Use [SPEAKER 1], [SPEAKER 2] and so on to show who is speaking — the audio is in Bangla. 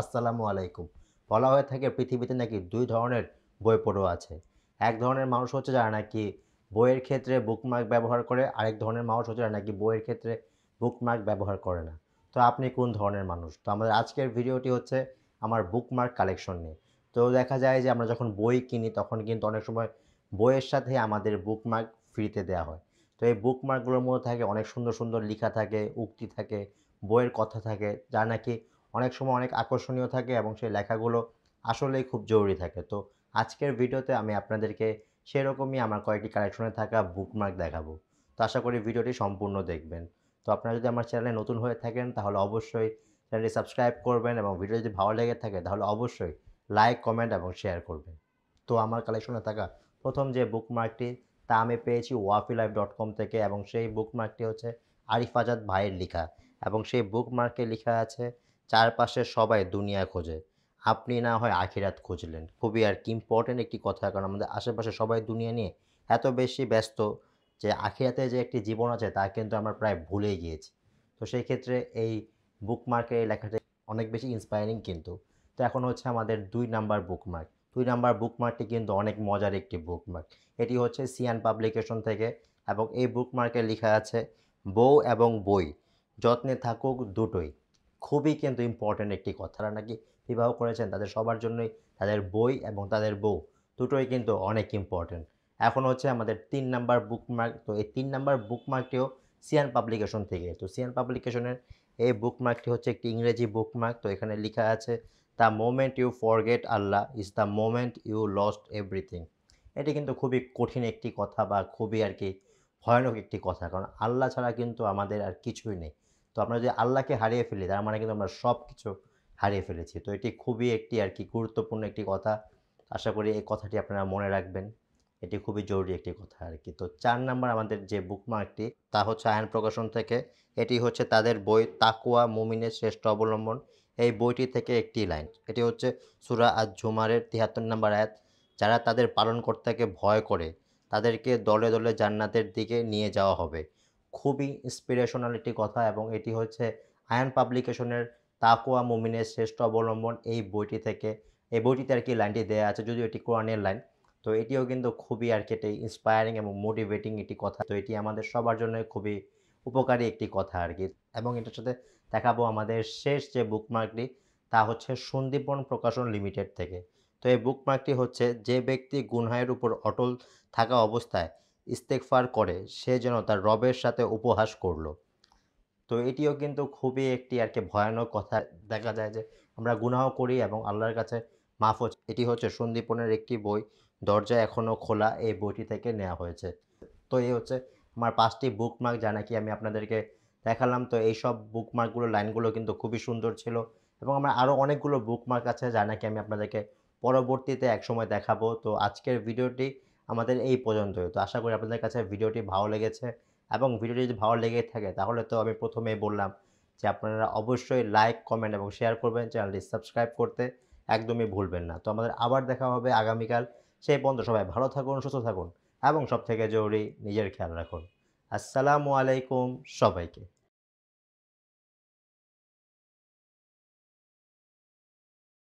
[SPEAKER 1] আসসালামু আলাইকুম বলা হয়ে থাকে পৃথিবীতে নাকি দুই ধরনের বই পড়ো আছে এক ধরনের মানুষ হচ্ছে যারা নাকি বইয়ের ক্ষেত্রে বুকমার্ক ব্যবহার করে আরেক ধরনের মানুষ হচ্ছে যারা নাকি বইয়ের ক্ষেত্রে বুকমার্ক ব্যবহার করে না তো আপনি কোন ধরনের মানুষ তো আমাদের আজকের ভিডিওটি হচ্ছে আমার বুকমার্ক কালেকশন নিয়ে তো দেখা যায় যে আমরা যখন বই কিনি তখন কিন্তু অনেক সময় বইয়ের সাথে আমাদের বুকমার্ক ফ্রিতে দেওয়া হয় তো এই বুকমার্কগুলোর মধ্যে থাকে অনেক সুন্দর সুন্দর লেখা থাকে উক্তি থাকে বইয়ের কথা থাকে যা নাকি অনেক সময় অনেক আকর্ষণীয় থাকে এবং সেই লেখাগুলো আসলেই খুব জরুরি থাকে তো আজকের ভিডিওতে আমি আপনাদেরকে সেরকমই আমার কয়েকটি কালেকশনে থাকা বুকমার্ক দেখাবো তো আশা করি ভিডিওটি সম্পূর্ণ দেখবেন তো আপনারা যদি আমার চ্যানেলে নতুন হয়ে থাকেন তাহলে অবশ্যই চ্যানেলটি সাবস্ক্রাইব করবেন এবং ভিডিও যদি ভালো লেগে থাকে তাহলে অবশ্যই লাইক কমেন্ট এবং শেয়ার করবেন তো আমার কালেকশনে থাকা প্রথম যে বুকমার্কটি তা আমি পেয়েছি ওয়াফি লাইফ ডট কম থেকে এবং সেই বুকমার্কটি হচ্ছে আরিফ আজাদ ভাইয়ের লেখা এবং সেই বুকমার্কে লেখা আছে চারপাশে সবাই দুনিয়া খোঁজে আপনি না হয় আখিরাত খুঁজলেন খুবই আর কি ইম্পর্টেন্ট একটি কথা কারণ আমাদের আশেপাশে সবাই দুনিয়া নিয়ে এত বেশি ব্যস্ত যে আখিরাতে যে একটি জীবন আছে তা কিন্তু আমরা প্রায় ভুলে গিয়েছি তো সেই ক্ষেত্রে এই বুকমার্কের এই লেখাটা অনেক বেশি ইন্সপায়ারিং কিন্তু তো এখন হচ্ছে আমাদের দুই নাম্বার বুকমার্ক দুই নাম্বার বুকমার্কটি কিন্তু অনেক মজার একটি বুকমার্ক এটি হচ্ছে সিয়ান পাবলিকেশন থেকে এবং এই বুকমার্কে লেখা আছে বউ এবং বই যত্নে থাকুক দুটোই খুবই কিন্তু ইম্পর্ট্যান্ট একটি কথা তারা নাকি বিবাহ করেছেন তাদের সবার জন্যই তাদের বই এবং তাদের বউ দুটোই কিন্তু অনেক ইম্পর্ট্যান্ট এখন হচ্ছে আমাদের তিন নাম্বার বুকমার্ক তো এই তিন নাম্বার বুকমার্কটিও সিয়ান পাবলিকেশন থেকে তো সিয়ান পাবলিকেশনের এই বুকমার্কটি হচ্ছে একটি ইংরেজি বুকমার্ক তো এখানে লেখা আছে the moment you forget Allah is the moment you lost everything এটি কিন্তু খুবই কঠিন একটি কথা বা খুবই আর কি ভয়ানক একটি কথা কারণ আল্লাহ ছাড়া কিন্তু আমাদের আর কিছুই নেই তো আমরা যদি আল্লাহকে হারিয়ে ফেলি তার মানে কিন্তু আমরা সব কিছু হারিয়ে ফেলেছি তো এটি খুবই একটি আর কি গুরুত্বপূর্ণ একটি কথা আশা করি এই কথাটি আপনারা মনে রাখবেন এটি খুবই জরুরি একটি কথা আর কি তো চার নাম্বার আমাদের যে বুকমার্কটি তা হচ্ছে আয়ন প্রকাশন থেকে এটি হচ্ছে তাদের বই তাকুয়া মুমিনের শ্রেষ্ঠ অবলম্বন এই বইটি থেকে একটি লাইন এটি হচ্ছে সুরা আজ ঝুমারের তিয়াত্তর নম্বর আয়াত যারা তাদের পালনকর্তাকে ভয় করে তাদেরকে দলে দলে জান্নাতের দিকে নিয়ে যাওয়া হবে খুবই ইন্সপিরেশনাল একটি কথা এবং এটি হচ্ছে আয়ন পাবলিকেশনের তাকোয়া মুমিনের শ্রেষ্ঠ অবলম্বন এই বইটি থেকে এই বইটিতে আর কি লাইনটি দেওয়া আছে যদিও এটি কোরআনের লাইন তো এটিও কিন্তু খুবই আর কি ইন্সপায়ারিং এবং মোটিভেটিং একটি কথা তো এটি আমাদের সবার জন্য খুবই উপকারী একটি কথা আর কি এবং এটার সাথে দেখাবো আমাদের শেষ যে বুকমার্কটি তা হচ্ছে সন্দীপন প্রকাশন লিমিটেড থেকে তো এই বুকমার্কটি হচ্ছে যে ব্যক্তি গুনহায়ের উপর অটল থাকা অবস্থায় ইস্তেকফার করে সে যেন তার রবের সাথে উপহাস করলো তো এটিও কিন্তু খুবই একটি আর কি ভয়ানক কথা দেখা যায় যে আমরা গুনাহ করি এবং আল্লাহর কাছে মাফ হচ্ছে এটি হচ্ছে সন্দীপনের একটি বই দরজা এখনও খোলা এই বইটি থেকে নেওয়া হয়েছে তো এই হচ্ছে আমার পাঁচটি বুকমার্ক যা নাকি আমি আপনাদেরকে দেখালাম তো এই সব বুকমার্কগুলো লাইনগুলো কিন্তু খুবই সুন্দর ছিল এবং আমার আরও অনেকগুলো বুকমার্ক আছে যা নাকি আমি আপনাদেরকে পরবর্তীতে একসময় দেখাবো তো আজকের ভিডিওটি আমাদের এই পর্যন্তই তো আশা করি আপনাদের কাছে ভিডিওটি ভালো লেগেছে এবং ভিডিওটি যদি ভালো লেগে থাকে তাহলে তো আমি প্রথমেই বললাম যে আপনারা অবশ্যই লাইক কমেন্ট এবং শেয়ার করবেন চ্যানেলটি সাবস্ক্রাইব করতে একদমই ভুলবেন না তো আমাদের আবার দেখা হবে আগামীকাল সেই পর্যন্ত সবাই ভালো থাকুন সুস্থ থাকুন এবং সবথেকে জরুরি নিজের খেয়াল রাখুন আসসালামু আলাইকুম সবাইকে